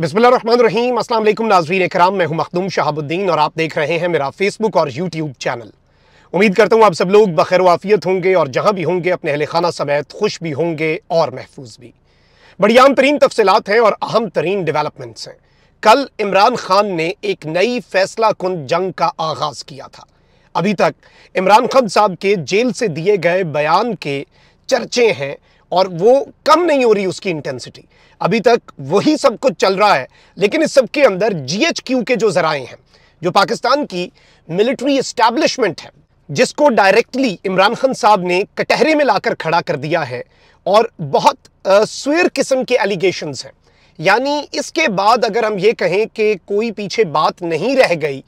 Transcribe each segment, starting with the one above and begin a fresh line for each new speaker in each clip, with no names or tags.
बिस्मिल्लाम असल नाजरीन कराम मैं हूं मखदूम शहाबुद्दीन और आप देख रहे हैं मेरा फेसबुक और यूट्यूब चैनल उम्मीद करता हूं आप सब लोग बखैर वाफियत होंगे और जहां भी होंगे अपने अहल खाना समेत खुश भी होंगे और महफूज भी बड़ी आम तरीन तफसलत हैं और अहम तरीन डेवलपमेंट्स हैं कल इमरान खान ने एक नई फैसला कन जंग का आगाज़ किया था अभी तक इमरान खान साहब के जेल से दिए गए बयान के चर्चे हैं और वो कम नहीं हो रही उसकी इंटेंसिटी अभी तक वही सब कुछ चल रहा है लेकिन इस सब के अंदर जीएचक्यू के जो जराए हैं जो पाकिस्तान की मिलिट्री इस्टेब्लिशमेंट है जिसको डायरेक्टली इमरान खान साहब ने कटहरे में लाकर खड़ा कर दिया है और बहुत स्वेर किस्म के एलिगेशंस हैं यानी इसके बाद अगर हम ये कहें कि कोई पीछे बात नहीं रह गई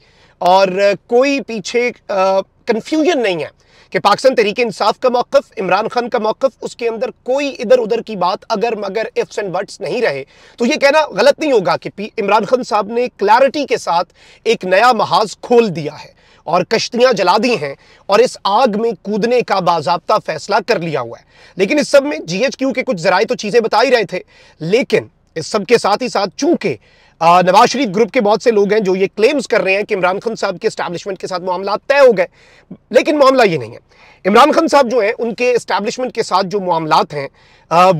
और कोई पीछे कंफ्यूजन नहीं है कि पाकिस्तान तरीके इंसाफ का मौकफ इमरान खान का मौकफ उसके अंदर कोई इधर उधर की बात अगर मगर इफ्स एंड वर्ड्स नहीं रहे तो ये कहना गलत नहीं होगा कि इमरान खान साहब ने क्लैरिटी के साथ एक नया महाज खोल दिया है और कश्तियां जला दी हैं और इस आग में कूदने का बाजाबता फैसला कर लिया हुआ है लेकिन इस सब में जीएचक्यू के कुछ जराए तो चीज़ें बता ही रहे थे लेकिन इस सब के साथ ही साथ चूंकि नवाज शरीफ ग्रुप के बहुत से लोग हैं जो ये क्लेम्स कर रहे हैं कि इमरान खान साहब के स्टैब्लिशमेंट के साथ मामला तय हो गए लेकिन मामला ये नहीं है इमरान खान साहब जो हैं उनके इस्टेब्लिशमेंट के साथ जो मामला हैं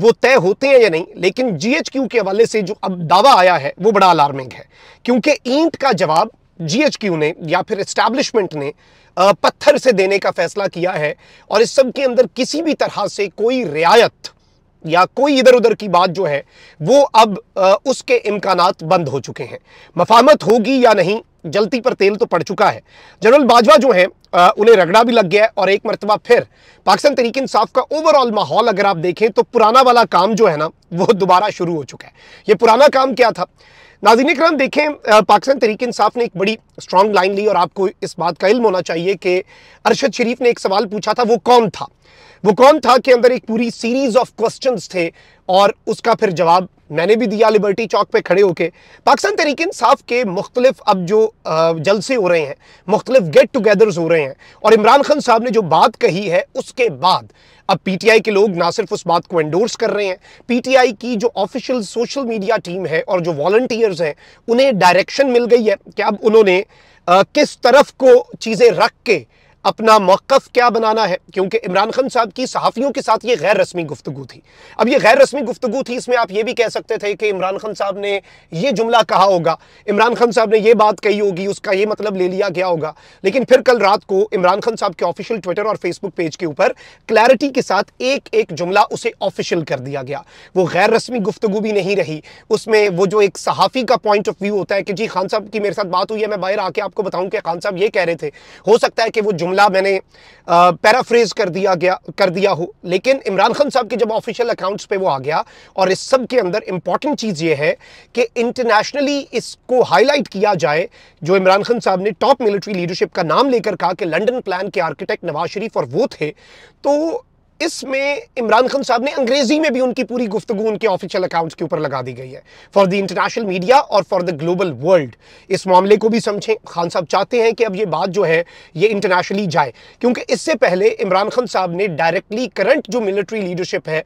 वो तय होते हैं या नहीं लेकिन जी के हवाले से जो अब दावा आया है वो बड़ा अलार्मिंग है क्योंकि ईंट का जवाब जी ने या फिर इस्टेब्लिशमेंट ने पत्थर से देने का फैसला किया है और इस सब के अंदर किसी भी तरह से कोई रियायत या कोई इधर उधर की बात जो है वो अब उसके इम्कान बंद हो चुके हैं मफामत होगी या नहीं जलती पर तेल तो पड़ चुका है जनरल बाजवा जो है आ, उन्हें रगड़ा भी लग गया है और एक मरतबा फिर पाकिस्तान तरीके इंसाफ का ओवरऑल माहौल अगर आप देखें तो पुराना वाला काम जो है ना वो दोबारा शुरू हो चुका है ये पुराना काम क्या था नाजिन कराम देखें पाकिस्तान तरीके इंसाफ ने एक बड़ी स्ट्रांग लाइन ली और आपको इस बात का इल्म होना चाहिए कि अरशद शरीफ ने एक सवाल पूछा था वो कौन था वो कौन था कि अंदर एक पूरी सीरीज ऑफ क्वेश्चंस थे और उसका फिर जवाब मैंने भी दिया लिबर्टी चौक पे खड़े होके पाकिस्तान तरीके इंसाफ के मुख्तलिफ अब जो जलसे हो रहे हैं मुख्तलिफ गेट टुगेदर्स हो रहे हैं और इमरान खान साहब ने जो बात कही है उसके बाद अब पीटीआई के लोग ना सिर्फ उस बात को एंडोर्स कर रहे हैं पीटीआई की जो ऑफिशियल सोशल मीडिया टीम है और जो वॉल्टियर्स हैं उन्हें डायरेक्शन मिल गई है कि अब उन्होंने आ, किस तरफ को चीज़ें रख के अपना मौकफ क्या बनाना है क्योंकि इमरान खान साहब की सहाफ़ियों के साथ ये गैर रस्मी गुफ्तु थी अब ये गैर रस्मी गुफ्तु थी इसमें आप ये भी कह सकते थे कि इमरान खान साहब ने ये जुमला कहा होगा इमरान खान साहब ने यह बात कही होगी उसका ये मतलब ले लिया गया होगा लेकिन फिर कल रात को इमरान खान साहब के ऑफिशियल ट्विटर और फेसबुक पेज के ऊपर क्लैरिटी के साथ एक एक जुमला उसे ऑफिशियल कर दिया गया वो गैर रस्मी गुफ्तु भी नहीं रही उसमें वो जो एक सहाफ़ी का पॉइंट ऑफ व्यू होता है कि जी खान साहब की मेरे साथ बात हुई है मैं बाहर आके आपको बताऊं कि खान साहब ये कह रहे थे हो सकता है कि वो जुमला जुमला मैंने पैराफ्रेज कर दिया गया कर दिया हो लेकिन इमरान खान साहब के जब ऑफिशियल अकाउंट्स पे वो आ गया और इस सब के अंदर इम्पॉर्टेंट चीज़ ये है कि इंटरनेशनली इसको हाईलाइट किया जाए जो इमरान खान साहब ने टॉप मिलिट्री लीडरशिप का नाम लेकर कहा कि लंडन प्लान के आर्किटेक्ट नवाज शरीफ और वो थे तो इसमें इमरान खान साहब ने अंग्रेजी में भी उनकी पूरी गुफ्तु उनके ऑफिशियल अकाउंट्स के ऊपर लगा दी गई है फॉर द इंटरनेशनल मीडिया और फॉर द ग्लोबल वर्ल्ड इस मामले को भी समझें खान साहब चाहते हैं कि अब ये बात जो है ये इंटरनेशनली जाए क्योंकि इससे पहले इमरान खान साहब ने डायरेक्टली करंट जो मिलिट्री लीडरशिप है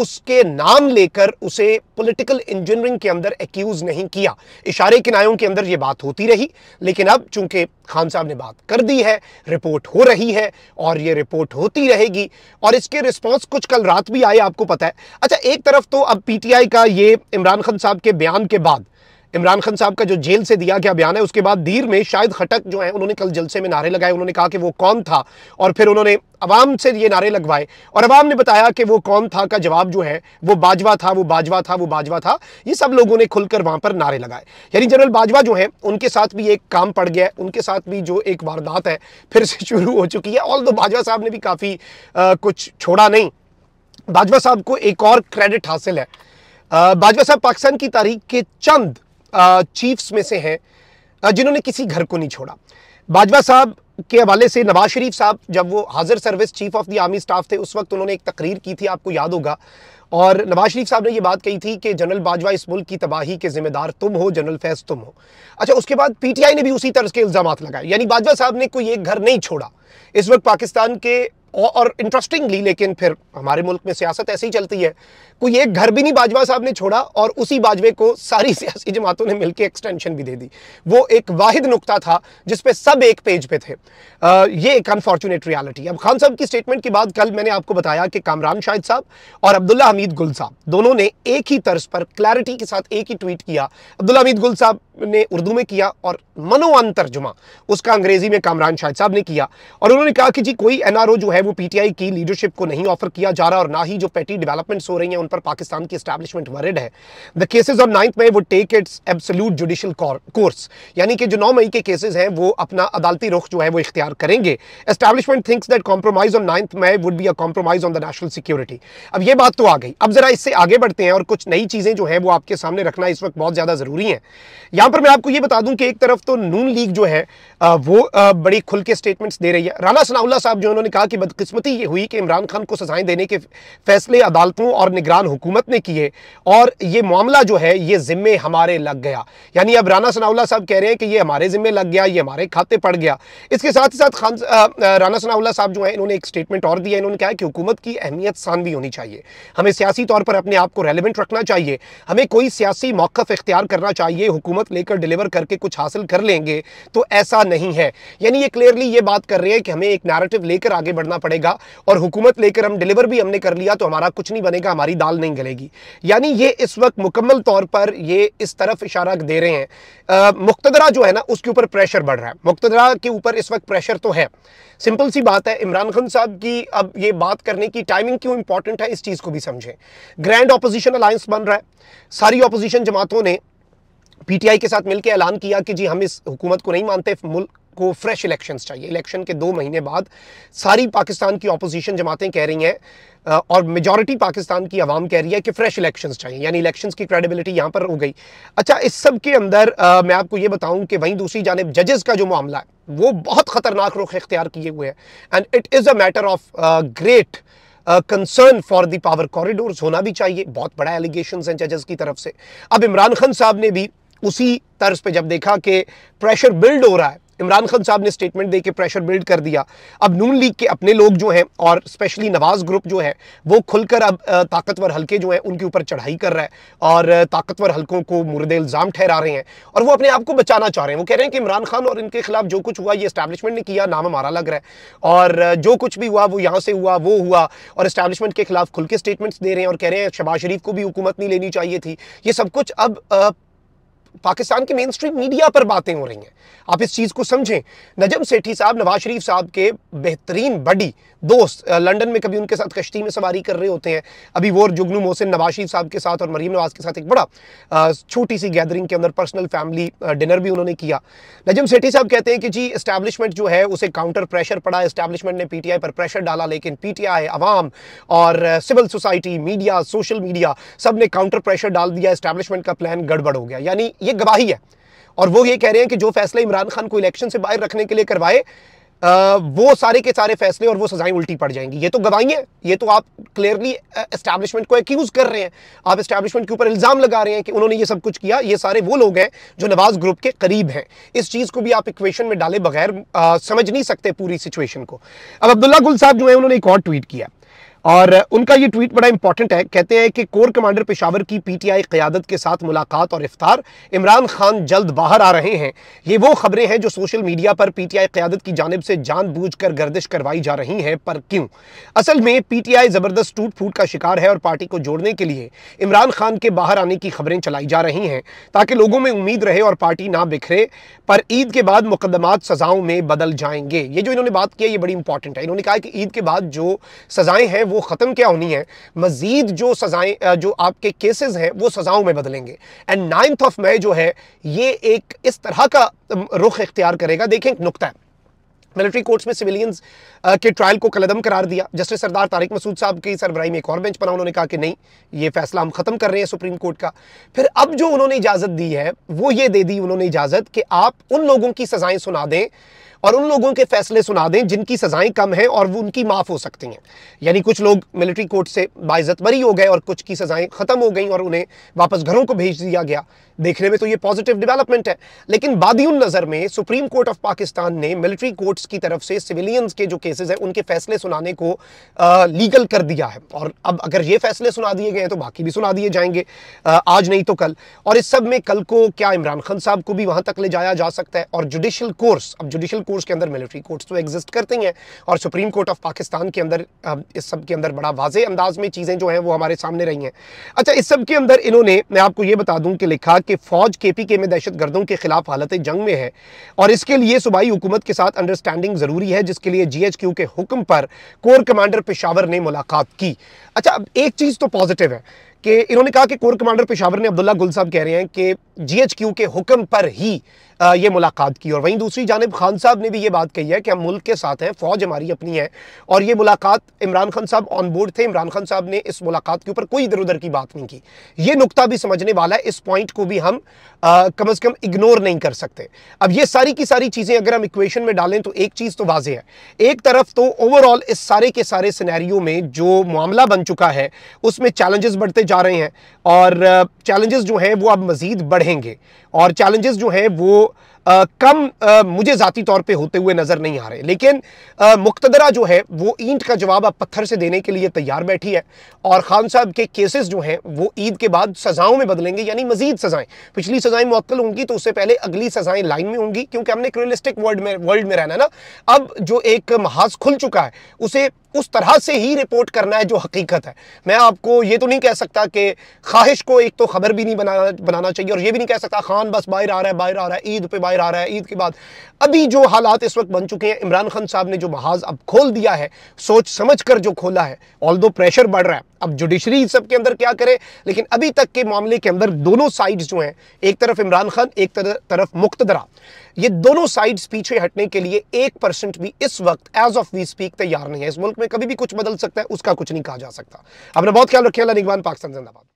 उसके नाम लेकर उसे पॉलिटिकल इंजीनियरिंग के अंदर एक्यूज नहीं किया इशारे किनायों के अंदर ये बात होती रही लेकिन अब चूंकि खान साहब ने बात कर दी है रिपोर्ट हो रही है और ये रिपोर्ट होती रहेगी और इसके रिस्पॉन्स कुछ कल रात भी आए आपको पता है अच्छा एक तरफ तो अब पीटीआई का ये इमरान खान साहब के बयान के बाद इमरान खान साहब का जो जेल से दिया गया बयान है उसके बाद दीर में शायद खटक जो है उन्होंने कल जलसे में नारे लगाए उन्होंने कहा कि वो कौन था और फिर उन्होंने अवाम से ये नारे लगवाए और अवाम ने बताया कि वो कौन था का जवाब जो है वो बाजवा था वो बाजवा था वो बाजवा था ये सब लोगों ने खुलकर वहां पर नारे लगाए यानी जनरल बाजवा जो है उनके साथ भी एक काम पड़ गया है उनके साथ भी जो एक वारदात है फिर से शुरू हो चुकी है ऑल दो बाजवा साहब ने भी काफ़ी कुछ छोड़ा नहीं बाजवा साहब को एक और क्रेडिट हासिल है बाजवा साहब पाकिस्तान की तारीख के चंद चीफ्स में से हैं जिन्होंने किसी घर को नहीं छोड़ा बाजवा साहब के हवाले से नवाज शरीफ साहब जब वो हाजिर service chief of the army staff थे उस वक्त उन्होंने एक तकरीर की थी आपको याद होगा और नवाज शरीफ साहब ने ये बात कही थी कि जनरल बाजवा इस मुल्क की तबाही के जिम्मेदार तुम हो जनरल फैज तुम हो अच्छा उसके बाद पीटीआई ने भी उसी तरह के इल्ज़ाम लगाए यानी बाजवा साहब ने कोई एक घर नहीं छोड़ा इस वक्त पाकिस्तान के और इंटरेस्टिंगली लेकिन फिर हमारे मुल्क में सियासत ऐसे ही चलती है कोई एक घर भी नहीं बाजवा साहब ने छोड़ा और उसी बाजवे को सारी सियासी जमातों ने मिलकर एक्सटेंशन भी दे दी वो एक वाहिद नुकता था जिसपे सब एक पेज पे थे आ, ये एक अनफॉर्चुनेट रियालिटी अब खान साहब की स्टेटमेंट के बाद कल मैंने आपको बताया कि कामरान शाहिद साहब और अब्दुल्ला हमीद गुल साहब दोनों ने एक ही तर्ज पर क्लैरिटी के साथ एक ही ट्वीट किया अब्दुल्ला हमीद गुल साहब ने उर्दू में किया और मनोअन जुमा उसका अंग्रेजी में कामरान शाहिद साहब ने किया और उन्होंने कहा कि जी कोई एनआरओ जो है वो पीटीआई की लीडरशिप को नहीं ऑफर किया जा रहा और ना ही जो पेटी डेवलपमेंट्स हो रही हैं उन पर पाकिस्तान की स्टैब्लिशमेंट वरिड है the cases of ninth May वो take its absolute judicial course यानी कि जो नौ मई के केसेज हैं वो अपना अदालती रुख जो है वो इख्तियार करेंगे establishment thinks that compromise on ninth May would be a compromise on the national security अब ये बात तो आ गई अब जरा इससे आगे बढ़ते हैं और कुछ नई चीज़ें जो है वो आपके सामने रखना इस वक्त बहुत ज़्यादा ज़रूरी है यहां पर मैं आपको यह बता दूं कि एक तरफ तो नून लीग जो है वो बड़ी खुल के स्टेटमेंट्स दे रही है राना सनाउल्ला साहब जो उन्होंने कहा कि बदकिस्मती ये हुई कि इमरान खान को सजाएं देने के फैसले अदालतों और निगरान हुकूमत ने किए और ये मामला जो है ये जिम्मे हमारे लग गया यानी अब राना सनाउल्ला साहब कह रहे हैं कि ये हमारे जिम्मे लग गया ये हमारे खाते पड़ गया इसके साथ ही साथ खान राना सनाउल्ला साहब जो है इन्होंने एक स्टेटमेंट और दिया इन्होंने कहा कि हुकूमत की अहमियत सानवी होनी चाहिए हमें सियासी तौर पर अपने आप को रेलिवेंट रखना चाहिए हमें कोई सियासी मौकफ इख्तियार करना चाहिए हुकूमत लेकर डिलीवर करके कुछ हासिल कर लेंगे तो ऐसा नहीं है यानी ये क्लियरली ये बात कर रहे हैं कि हमें एक नैरेटिव लेकर आगे बढ़ना पड़ेगा और हुकूमत लेकर हम डिलीवर भी हमने कर लिया तो हमारा कुछ नहीं बनेगा हमारी दाल नहीं गलेगी यानी ये इस वक्त मुकम्मल तौर पर ये इस तरफ इशारा दे रहे हैं मुख्तरा जो है ना उसके ऊपर प्रेशर बढ़ रहा है मुख्तरा के ऊपर इस वक्त प्रेशर तो है सिंपल सी बात है इमरान खान साहब की अब ये बात करने की टाइमिंग क्यों इंपॉर्टेंट है इस चीज़ को भी समझें ग्रैंड ऑपोजिशन अलायंस बन रहा है सारी ऑपोजिशन जमातों ने पीटीआई के साथ मिलकर ऐलान किया कि जी हम इस हुकूमत को नहीं मानते मुल्क को फ्रेश इलेक्शंस चाहिए इलेक्शन के दो महीने बाद सारी पाकिस्तान की अपोजिशन जमातें कह रही हैं और मेजॉरिटी पाकिस्तान की आवाम कह रही है कि फ्रेश इलेक्शंस चाहिए यानी इलेक्शंस की क्रेडिबिलिटी यहाँ पर हो गई अच्छा इस सब के अंदर आ, मैं आपको ये बताऊँ कि वहीं दूसरी जानब जजेस का जो मामला है वो बहुत ख़तरनाक रुख इख्तियार किए हुए हैं and it is a matter of great concern for the power corridor होना भी चाहिए बहुत बड़ा एलिगेशन हैं जजेस की तरफ से अब इमरान खान साहब ने भी उसी तर्ज पे जब देखा कि प्रेशर बिल्ड हो रहा है इमरान खान साहब ने स्टेटमेंट दे के प्रेशर बिल्ड कर दिया अब नून लीग के अपने लोग जो हैं और स्पेशली नवाज ग्रुप जो है वो खुलकर अब ताकतवर हलके जो हैं उनके ऊपर चढ़ाई कर रहा है और ताकतवर हलकों को मुर्द इल्ज़ाम ठहरा रहे हैं और वो अपने आप को बचाना चाह रहे हैं वो कह रहे हैं कि इमरान खान और इनके खिलाफ जो कुछ हुआ ये इस्टेब्लिशमेंट ने किया नाम हमारा लग रहा है और जो कुछ भी हुआ वो यहाँ से हुआ वो हुआ और इस्टेब्लिशमेंट के खिलाफ खुल के स्टेटमेंट्स दे रहे हैं और कह रहे हैं शबाज़ शरीफ को भी हुकूमत नहीं लेनी चाहिए थी ये सब कुछ अब पाकिस्तान की मेन स्ट्रीम मीडिया पर बातें हो रही हैं आप इस चीज़ को समझें नजम सेठी साहब नवाज शरीफ साहब के बेहतरीन बड़ी दोस्त लंदन में कभी उनके साथ कश्ती में सवारी कर रहे होते हैं अभी वो जुगनू मोहसिन नवाज शरीफ साहब के साथ और मरीम नवाज के साथ एक बड़ा छोटी सी गैदरिंग के अंदर पर्सनल फैमिली डिनर भी उन्होंने किया नजम सेठी साहब कहते हैं कि जी इस्टेब्लिशमेंट जो है उसे काउंटर प्रेशर पड़ा इस्टेब्लिशमेंट ने पीटीआई पर प्रेशर डाला लेकिन पीटीआई आवाम और civil society media social media सब ने काउंटर प्रेशर डाल दिया इस्टेब्लिशमेंट का प्लान गड़बड़ हो गया यानी ये ये गवाही है और वो ये कह रहे हैं कि जो फैसले इमरान खान को इलेक्शन से बाहर रखने के लिए करवाए वो सारे के सारे फैसले और वो सजाएं उल्टी पड़ जाएंगी ये तो गवाही है ये तो आप क्लियरली इस्टेब्लिशमेंट को एक्यूज कर रहे हैं आप इस्टेब्लिशमेंट के ऊपर इल्ज़ाम लगा रहे हैं कि उन्होंने ये सब कुछ किया ये सारे वो लोग हैं जो नवाज ग्रुप के करीब हैं इस चीज़ को भी आप इक्वेशन में डाले बगैर समझ नहीं सकते पूरी सिचुएशन को अब अब्दुल्ला गुल साहब जो है उन्होंने एक और ट्वीट किया और उनका ये ट्वीट बड़ा इंपॉर्टेंट है कहते हैं कि कोर कमांडर पेशावर की पीटीआई क़्यादत के साथ मुलाकात और इफ्तार इमरान खान जल्द बाहर आ रहे हैं ये वो खबरें हैं जो सोशल मीडिया पर पीटीआई क़्यादत की जानब से जानबूझकर गर्दिश करवाई जा रही हैं पर क्यों असल में पीटीआई ज़बरदस्त टूट फूट का शिकार है और पार्टी को जोड़ने के लिए इमरान खान के बाहर आने की खबरें चलाई जा रही हैं ताकि लोगों में उम्मीद रहे और पार्टी ना बिखरे पर ईद के बाद मुकदमात सज़ाओं में बदल जाएंगे ये जो इन्होंने बात की है ये बड़ी इंपॉर्टेंट है इन्होंने कहा कि ईद के बाद जो सजाएं हैं वो ख़त्म क्या होनी है मज़ीद जो सजाएं जो आपके केसेस हैं वो सज़ाओं में बदलेंगे एंड नाइन्थ ऑफ मई जो है ये एक इस तरह का रुख इख्तियार करेगा देखें नुकता है मिलिट्री कोर्ट्स में सिविलियंस के ट्रायल को कलदम करार दिया जस्टिस सरदार तारिक मसूद साहब की सरबराई में एक और बेंच बना उन्होंने कहा कि नहीं ये फैसला हम ख़त्म कर रहे हैं सुप्रीम कोर्ट का फिर अब जो उन्होंने इजाज़त दी है वो ये दे दी उन्होंने इजाज़त कि आप उन लोगों की सजाएं सुना दें और उन लोगों के फैसले सुना दें जिनकी सज़ाएं कम हैं और वो उनकी माफ़ हो सकती हैं यानी कुछ लोग मिलिट्री कोर्ट से बाइज़त बरी हो गए और कुछ की सज़ाएं ख़त्म हो गई और उन्हें वापस घरों को भेज दिया गया देखने में तो ये पॉजिटिव डेवलपमेंट है लेकिन बाद नज़र में सुप्रीम कोर्ट ऑफ पाकिस्तान ने मिलिट्री कोर्ट्स की तरफ से सिविलियंस के जो केसेस हैं उनके फैसले सुनाने को आ, लीगल कर दिया है और अब अगर ये फैसले सुना दिए गए हैं तो बाकी भी सुना दिए जाएंगे आ, आज नहीं तो कल और इस सब में कल को क्या इमरान खान साहब को भी वहां तक ले जाया जा सकता है और जुडिशल कोर्स अब जुडिशल कोर्ट्स के अंदर मिलिट्री कोर्ट्स तो एग्जिस्ट करते हैं और सुप्रीम कोर्ट ऑफ पाकिस्तान के अंदर इस सब के अंदर बड़ा वाजे अंदाज में चीज़ें जो हैं वो हमारे सामने रही हैं अच्छा इस सब के अंदर इन्होंने मैं आपको ये बता दूँ कि लिखा कि फ़ौज के पी के में दहशत गर्दों के खिलाफ हालत जंग में है और इसके लिए सूबाई हुकूमत के साथ अंडरस्टैंडिंग ज़रूरी है जिसके लिए जी एच क्यू के हुक्म पर कोर कमांडर पेशावर ने मुलाकात की अच्छा अब एक चीज़ तो पॉजिटिव है कि इन्होंने कहा कि कोर कमांडर पेशावर ने अब्दुल्ला गुल साहब कह रहे हैं कि जीएचक्यू के हुक्म पर ही ये मुलाकात की और वहीं दूसरी जानब खान साहब ने भी ये बात कही है कि हम मुल्क के साथ हैं फौज हमारी अपनी है और ये मुलाकात इमरान खान साहब ऑन बोर्ड थे इमरान खान साहब ने इस मुलाकात के ऊपर कोई इधर उधर की बात नहीं की ये नुकता भी समझने वाला है इस पॉइंट को भी हम आ, कम अज़ कम इग्नोर नहीं कर सकते अब ये सारी की सारी चीज़ें अगर हम इक्वेशन में डालें तो एक चीज़ तो वाजे है एक तरफ तो ओवरऑल इस सारे के सारे सिनेरियो में जो मामला बन चुका है उसमें चैलेंजेस बढ़ते जा रहे हैं और चैलेंजेस जो हैं वो अब मज़ीद बढ़ेंगे और चैलेंजेस जो हैं वो आ, कम आ, मुझे ज़ाती तौर पे होते हुए नज़र नहीं आ रहे लेकिन मुक्तदरा जो है वो ईंट का जवाब अब पत्थर से देने के लिए तैयार बैठी है और ख़ान साहब के केसेस जो हैं वो ईद के बाद सज़ाओं में बदलेंगे यानी मज़ीद सजाएं पिछली सजाएं मुअत्तल होंगी तो उससे पहले अगली सजाएं लाइन में होंगी क्योंकि हमने एक वर्ल्ड में वर्ल्ड में रहना ना अब जो एक महाज खुल चुका है उसे उस तरह से ही रिपोर्ट करना है जो हकीकत है मैं आपको ये तो नहीं कह सकता कि ख्वाहिश को एक तो खबर भी नहीं बनाना बनाना चाहिए और ये भी नहीं कह सकता खान बस बाहर आ रहा है बाहर आ रहा है ईद पे बाहर आ रहा है ईद के बाद अभी जो हालात इस वक्त बन चुके हैं इमरान खान साहब ने जो महाज अब खोल दिया है सोच समझ कर जो खोला है ऑल प्रेशर बढ़ रहा है अब जुडिशरी सबके अंदर क्या करे लेकिन अभी तक के मामले के अंदर दोनों साइड्स जो हैं एक तरफ इमरान खान एक तरफ मुख्तरा ये दोनों साइड्स पीछे हटने के लिए एक परसेंट भी इस वक्त एज ऑफ वी स्पीक तैयार नहीं है इस मुल्क में कभी भी कुछ बदल सकता है उसका कुछ नहीं कहा जा सकता अपना बहुत ख्याल रखिए अला निगवान पाकिस्तान जिंदाबाद